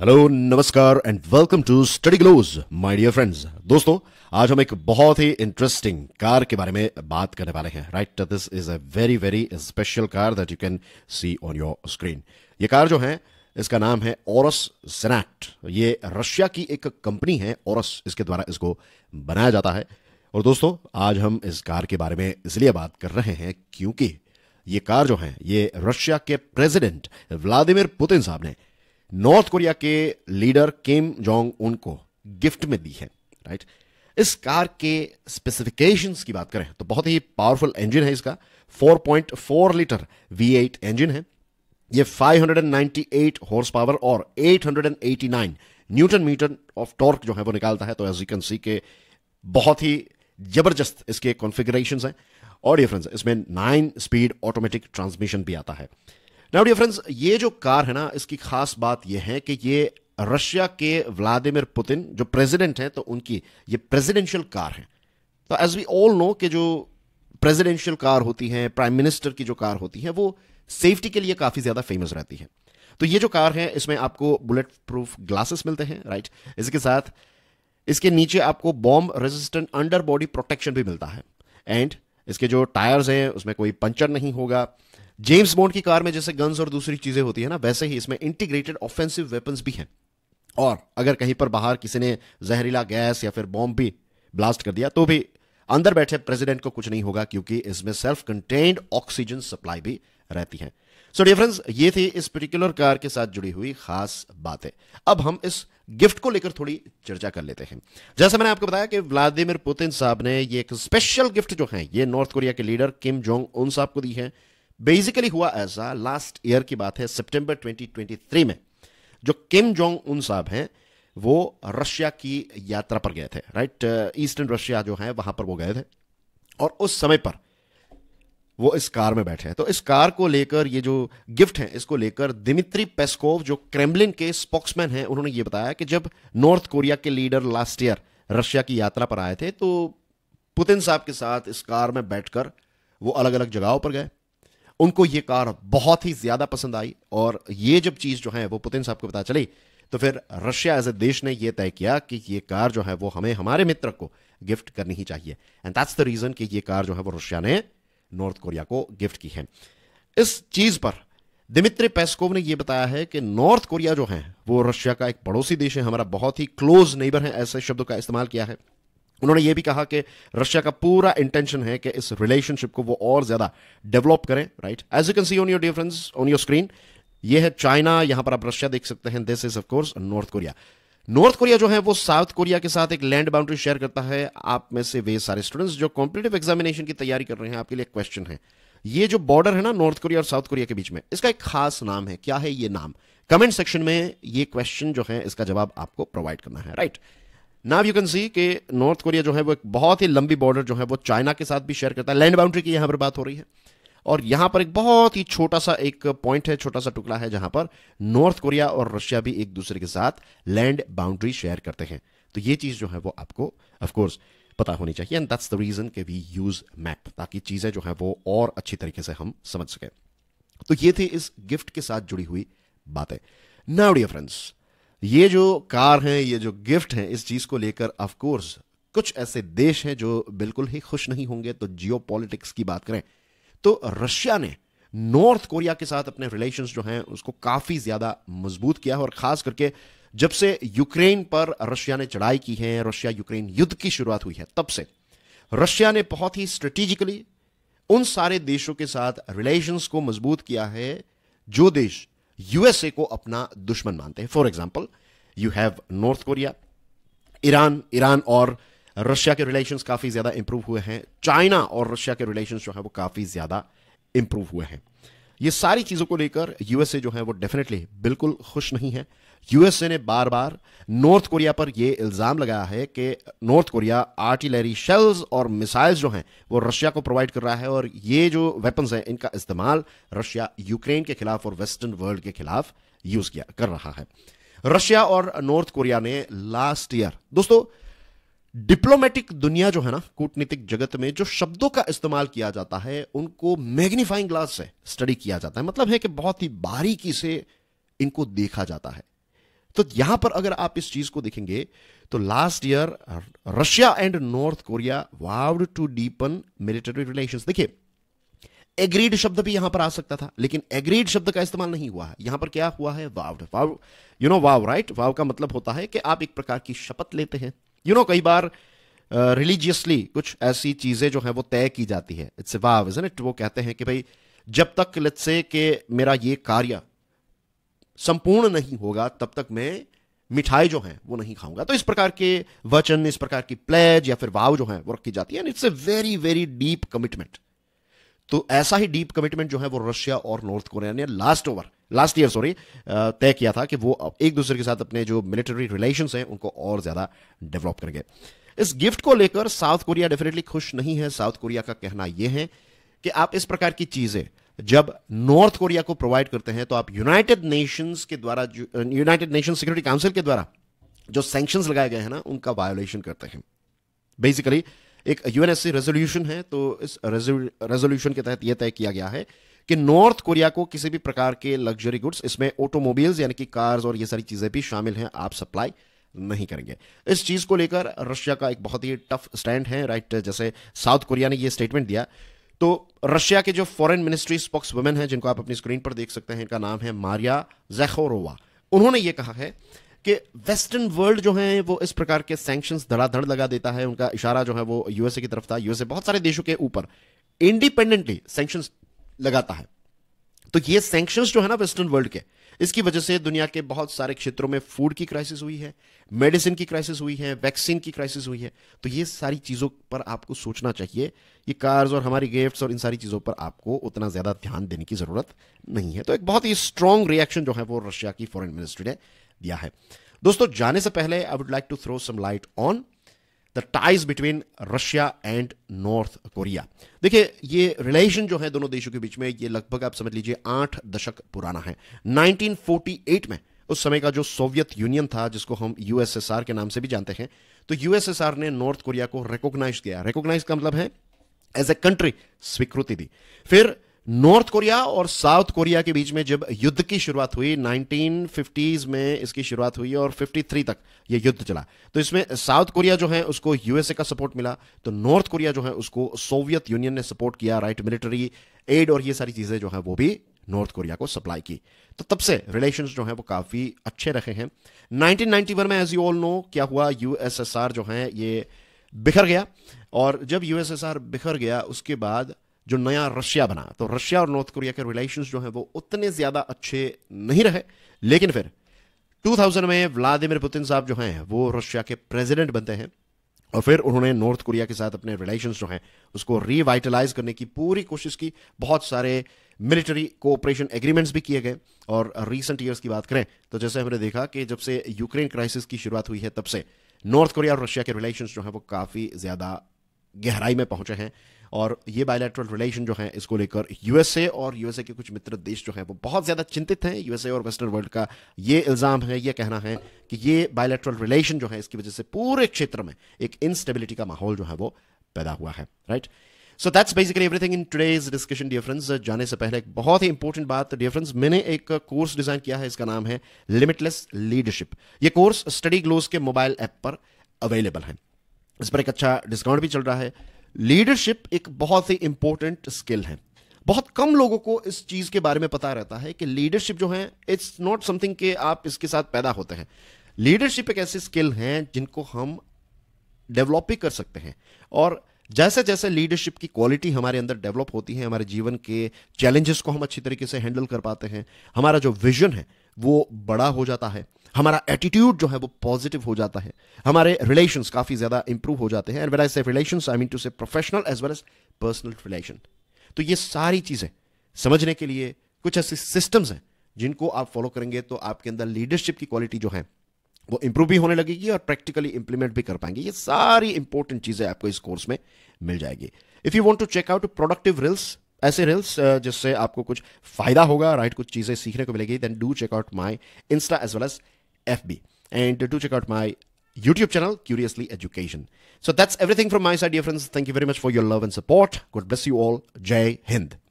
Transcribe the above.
Hello नमस्कार and welcome to Study Glows my dear friends दोस्तों आज हम एक बहुत ही इंटरेस्टिंग कार के बारे में बात करने वाले हैं right this is a very very special car that you can see on your screen ये कार जो है इसका नाम है ओरस सेनेट ये रशिया की एक कंपनी है ओरस इसके द्वारा इसको बनाया जाता है और दोस्तों आज हम इस कार के बारे में इसलिए बात कर रहे हैं क्योंकि ये कार जो है ये रशिया के प्रेसिडेंट व्लादिमिर पुतिन साहब ने नॉर्थ कोरिया के लीडर किम जोंग उन को गिफ्ट में दी है राइट इस कार के स्पेसिफिकेशंस की बात करें तो बहुत ही पावरफुल इंजन है इसका 4.4 लीटर V8 इंजन है ये 598 हॉर्स पावर और 889 न्यूटन मीटर ऑफ टॉर्क जो है वो निकालता है तो एज यू कैन सी के बहुत ही जबरदस्त इसके कॉन्फ़िगरेशंस हैं और ये फ्रेंड्स इसमें नाइन स्पीड ऑटोमेटिक ट्रांसमिशन भी आता है नाउ डियर फ्रेंड्स ये जो कार है ना इसकी खास बात यह है कि ये रशिया के व्लादिमिर पुतिन जो प्रेसिडेंट हैं तो उनकी ये प्रेसिडेंशियल कार है तो एज वी ऑल नो कि जो प्रेसिडेंशियल कार होती है प्राइम मिनिस्टर की जो कार होती है वो सेफ्टी के लिए काफ़ी ज़्यादा फेमस रहती है तो ये जो कार है इसमें आपको बुलेट प्रूफ ग्लासेस मिलते हैं राइट इसके साथ इसके नीचे आपको bomb resistant under body protection भी मिलता है एंड इसके जो टायर्स हैं उसमें कोई पंचर नहीं होगा जेम्स बॉन्ड की कार में जैसे गन्स और दूसरी चीजें होती है ना वैसे ही इसमें इंटीग्रेटेड ऑफेंसिव वेपन्स भी हैं और अगर कहीं पर बाहर किसी ने जहरीला गैस या फिर बॉम्ब भी ब्लास्ट कर दिया तो भी अंदर बैठे प्रेसिडेंट को कुछ नहीं होगा क्योंकि इसमें सेल्फ कंटेन्ड ऑक्सीजन सप्लाई भी रहती है सो so, डिफरेंस ये थी इस पर्टिकुलर कार के साथ जुड़ी हुई खास बातें अब हम इस गिफ्ट को लेकर थोड़ी चर्चा कर लेते हैं जैसे मैंने आपको बताया कि व्लादिमिर पुतिन साहब ने ये एक स्पेशल गिफ्ट जो है ये नॉर्थ कोरिया के लीडर किम जोंग उन साहब को दी है बेसिकली हुआ ऐसा लास्ट ईयर की बात है सितंबर 2023 में जो किम जोंग उन साहब हैं वो रशिया की यात्रा पर गए थे राइट ईस्टर्न रशिया जो है वहां पर वो गए थे और उस समय पर वो इस कार में बैठे हैं तो इस कार को लेकर ये जो गिफ्ट है इसको लेकर दिमित्री पेस्कोव जो क्रेमलिन के स्पोक्समैन हैं उन्होंने ये बताया कि जब नॉर्थ कोरिया के लीडर लास्ट ईयर रशिया की यात्रा पर आए थे तो पुतिन साहब के साथ इस कार में बैठकर वो अलग अलग जगहों पर गए उनको ये कार बहुत ही ज़्यादा पसंद आई और ये जब चीज़ जो है वो पुतिन साहब को पता चली तो फिर रशिया एज ए देश ने यह तय किया कि ये कार जो है वो हमें हमारे मित्र को गिफ्ट करनी ही चाहिए एंड दैट्स द रीज़न कि ये कार जो है वो रशिया ने नॉर्थ कोरिया को गिफ्ट की है इस चीज़ पर दिमित्री पेस्कोव ने यह बताया है कि नॉर्थ कोरिया जो है वो रशिया का एक पड़ोसी देश है हमारा बहुत ही क्लोज नेबर है ऐसे शब्द का इस्तेमाल किया है उन्होंने ये भी कहा कि रशिया का पूरा इंटेंशन है कि इस रिलेशनशिप को वो और ज़्यादा डेवलप करें right as you can see on your difference on your screen ये है चाइना यहां पर आप रशिया देख सकते हैं this is of course North Korea North Korea जो है वो साउथ कोरिया के साथ एक लैंड बाउंड्री शेयर करता है आप में से वे सारे स्टूडेंट्स जो कॉम्पिटेटिव एग्जामिनेशन की तैयारी कर रहे हैं आपके लिए क्वेश्चन है ये जो बॉर्डर है ना नॉर्थ कोरिया और साउथ कोरिया के बीच में इसका एक खास नाम है क्या है ये नाम कमेंट सेक्शन में ये क्वेश्चन जो है इसका जवाब आपको प्रोवाइड करना है right right? Now you can see कि नॉर्थ कोरिया जो है वो एक बहुत ही लंबी बॉर्डर जो है वो चाइना के साथ भी शेयर करता है लैंड बाउंड्री की यहां पर बात हो रही है और यहां पर एक बहुत ही छोटा सा एक पॉइंट है छोटा सा टुकड़ा है जहां पर नॉर्थ कोरिया और रशिया भी एक दूसरे के साथ लैंड बाउंड्री शेयर करते हैं तो ये चीज़ जो है वो आपको ऑफकोर्स पता होनी चाहिए एंड दैट्स द रीज़न के वी यूज़ मैप ताकि चीज़ें जो है वो और अच्छी तरीके से हम समझ सकें तो ये थी इस गिफ्ट के साथ जुड़ी हुई बातें नाउ डियर फ्रेंड्स ये जो कार हैं ये जो गिफ्ट हैं इस चीज़ को लेकर ऑफकोर्स कुछ ऐसे देश हैं जो बिल्कुल ही खुश नहीं होंगे तो जियो की बात करें तो रशिया ने नॉर्थ कोरिया के साथ अपने रिलेशंस जो हैं उसको काफ़ी ज़्यादा मजबूत किया है और ख़ास करके जब से यूक्रेन पर रशिया ने चढ़ाई की है रशिया यूक्रेन युद्ध की शुरुआत हुई है तब से रशिया ने बहुत ही स्ट्रेटेजिकली उन सारे देशों के साथ रिलेशंस को मजबूत किया है जो देश यूएसए को अपना दुश्मन मानते हैं for example you have North Korea Iran Iran और रशिया के रिलेशंस काफ़ी ज़्यादा इंप्रूव हुए हैं चाइना और रशिया के रिलेशंस जो है वो काफ़ी ज़्यादा इंप्रूव हुए हैं ये सारी चीज़ों को लेकर यूएसए जो है वो डेफिनेटली बिल्कुल खुश नहीं है यूएसए ने बार बार नॉर्थ कोरिया पर यह इल्ज़ाम लगाया है कि नॉर्थ कोरिया आर्टिलरी शेल्स और मिसाइल्स जो हैं वो रशिया को प्रोवाइड कर रहा है और ये जो वेपन्स हैं इनका इस्तेमाल रशिया यूक्रेन के खिलाफ और वेस्टर्न वर्ल्ड के खिलाफ यूज़ किया कर रहा है रशिया और नॉर्थ कोरिया ने लास्ट ईयर दोस्तों डिप्लोमेटिक दुनिया जो है ना कूटनीतिक जगत में जो शब्दों का इस्तेमाल किया जाता है उनको मैग्नीफाइंग ग्लास से स्टडी किया जाता है मतलब है कि बहुत ही बारीकी से इनको देखा जाता है तो यहां पर अगर आप इस चीज को देखेंगे तो last year Russia and North Korea vowed to deepen military relation देखिए एग्रीड शब्द भी यहां पर आ सकता था लेकिन एग्रीड शब्द का इस्तेमाल नहीं हुआ है यहां पर क्या हुआ है vow vow you know vow right vow का मतलब होता है कि आप एक प्रकार की शपथ लेते हैं यू you नो know, कई बार रिलीजियसली uh, कुछ ऐसी चीजें जो है वो तय की जाती है इट्स वाव इज इट वो कहते हैं कि भाई जब तक लेट्स से कि मेरा ये कार्य संपूर्ण नहीं होगा तब तक मैं मिठाई जो है वो नहीं खाऊंगा तो इस प्रकार के वचन इस प्रकार की प्लेज या फिर वाव तो जो है वो रखी जाती है and it's a very very deep commitment तो ऐसा ही डीप कमिटमेंट जो है वो रशिया और नॉर्थ कोरिया ने last over last year sorry तय किया था कि वो एक दूसरे के साथ अपने जो मिलिट्री रिलेशन हैं उनको और ज़्यादा डेवलप करेंगे इस गिफ्ट को लेकर साउथ कोरिया डेफिनेटली खुश नहीं है साउथ कोरिया का कहना यह है कि आप इस प्रकार की चीज़ें जब नॉर्थ कोरिया को प्रोवाइड करते हैं तो आप यूनाइटेड नेशंस के द्वारा यूनाइटेड नेशन सिक्योरिटी काउंसिल के द्वारा जो सेंक्शन लगाए गए हैं ना उनका वायोलेशन करते हैं बेसिकली एक यूएनएससी रेजोल्यूशन है तो इस रेजोल्यूशन के तहत यह तय किया गया है कि नॉर्थ कोरिया को किसी भी प्रकार के लग्जरी गुड्स इसमें ऑटोमोबाइल्स यानी कि कार्स और ये सारी चीज़ें भी शामिल हैं आप सप्लाई नहीं करेंगे इस चीज़ को लेकर रशिया का एक बहुत ही टफ स्टैंड है राइट जैसे साउथ कोरिया ने ये स्टेटमेंट दिया तो रशिया के जो फॉरेन मिनिस्ट्री स्पोक्स वुमेन है जिनको आप अपनी स्क्रीन पर देख सकते हैं इनका नाम है मारिया जैखोरोवा उन्होंने ये कहा है कि वेस्टर्न वर्ल्ड जो है वो इस प्रकार के सैंक्शन धड़ाधड़ लगा देता है उनका इशारा जो है वो यूएसए की तरफ था यूएसए बहुत सारे देशों के ऊपर इंडिपेंडेंटली सैंक्शन लगाता है तो ये सैंक्शन जो है ना वेस्टर्न वर्ल्ड के इसकी वजह से दुनिया के बहुत सारे क्षेत्रों में फूड की क्राइसिस हुई है मेडिसिन की क्राइसिस हुई है वैक्सीन की क्राइसिस हुई है तो ये सारी चीज़ों पर आपको सोचना चाहिए ये कार्स और हमारी गिफ्ट्स और इन सारी चीज़ों पर आपको उतना ज़्यादा ध्यान देने की ज़रूरत नहीं है तो एक बहुत ही स्ट्रॉन्ग रिएक्शन जो है वो रशिया की फॉरेन मिनिस्ट्री ने दिया है दोस्तों जाने से पहले I would like to throw some light on the ties between Russia and North Korea देखिए ये रिलेशन जो है दोनों देशों के बीच में ये लगभग आप समझ लीजिए आठ दशक पुराना है 1948 में उस समय का जो सोवियत यूनियन था जिसको हम यूएसएसआर के नाम से भी जानते हैं तो यूएसएसआर ने नॉर्थ कोरिया को रिकॉग्नाइज किया रिकॉग्नाइज का मतलब है एज ए कंट्री स्वीकृति दी फिर नॉर्थ कोरिया और साउथ कोरिया के बीच में जब युद्ध की शुरुआत हुई 1950s में इसकी शुरुआत हुई और 53 तक यह युद्ध चला तो इसमें साउथ कोरिया जो है उसको यूएसए का सपोर्ट मिला तो नॉर्थ कोरिया जो है उसको सोवियत यूनियन ने सपोर्ट किया राइट मिलिट्री एड और ये सारी चीज़ें जो है वो भी नॉर्थ कोरिया को सप्लाई की तो तब से रिलेशंस जो है वो काफ़ी अच्छे रहे हैं 1991 में एज यू ऑल नो क्या हुआ यूएसएसआर जो है ये बिखर गया और जब यूएसएसआर बिखर गया उसके बाद जो नया रशिया बना तो रशिया और नॉर्थ कोरिया के रिलेशंस जो हैं वो उतने ज़्यादा अच्छे नहीं रहे लेकिन फिर 2000 में व्लादिमिर पुतिन साहब जो हैं वो रशिया के प्रेसिडेंट बनते हैं और फिर उन्होंने नॉर्थ कोरिया के साथ अपने रिलेशंस जो हैं उसको रिवाइटलाइज करने की पूरी कोशिश की बहुत सारे मिलिट्री कोऑपरेशन एग्रीमेंट्स भी किए गए और रीसेंट ईयर्स की बात करें तो जैसे हमने देखा कि जब से यूक्रेन क्राइसिस की शुरुआत हुई है तब से नॉर्थ कोरिया और रशिया के रिलेशंस जो हैं वो काफ़ी ज़्यादा गहराई में पहुंचे हैं और ये बायोलेट्रल रिलेशन जो है इसको लेकर यूएसए और यूएसए के कुछ मित्र देश जो हैं वो बहुत ज़्यादा चिंतित हैं यूएसए और वेस्टर्न वर्ल्ड का ये इल्ज़ाम है ये कहना है कि ये बायोलेटरल रिलेशन जो है इसकी वजह से पूरे क्षेत्र में एक इनस्टेबिलिटी का माहौल जो है वो पैदा हुआ है right so that's basically everything in today's discussion dear friends जाने से पहले एक बहुत ही इंपॉर्टेंट बात डियर फ्रेंड्स मैंने एक कोर्स डिजाइन किया है इसका नाम है लिमिटलेस लीडरशिप ये कोर्स स्टडी ग्लोज के मोबाइल ऐप पर अवेलेबल है इस पर एक अच्छा डिस्काउंट भी चल रहा है लीडरशिप एक बहुत ही इंपॉर्टेंट स्किल है बहुत कम लोगों को इस चीज़ के बारे में पता रहता है कि लीडरशिप जो है इट्स नॉट समथिंग के आप इसके साथ पैदा होते हैं लीडरशिप एक ऐसी स्किल है जिनको हम डेवलप भी कर सकते हैं और जैसे जैसे लीडरशिप की क्वालिटी हमारे अंदर डेवलप होती है हमारे जीवन के चैलेंजेस को हम अच्छी तरीके से हैंडल कर पाते हैं हमारा जो विजन है वो बड़ा हो जाता है हमारा एटीट्यूड जो है वो पॉजिटिव हो जाता है हमारे रिलेशन काफ़ी ज़्यादा इंप्रूव हो जाते हैं and where I relation I mean to say professional as well as personal relation तो ये सारी चीज़ें समझने के लिए कुछ ऐसे सिस्टम्स हैं जिनको आप फॉलो करेंगे तो आपके अंदर लीडरशिप की क्वालिटी जो है वो इम्प्रूव भी होने लगेगी और प्रैक्टिकली इंप्लीमेंट भी कर पाएंगे ये सारी इंपॉर्टेंट चीज़ें आपको इस कोर्स में मिल जाएगी if you want to check out productive reels ऐसे रिल्स जिससे आपको कुछ फायदा होगा राइट कुछ चीज़ें सीखने को मिलेगी then do check out my Insta as well as F B and do check out my YouTube channel curiously education so that's everything from my side dear friends thank you very much for your love and support good bless you all Jai Hind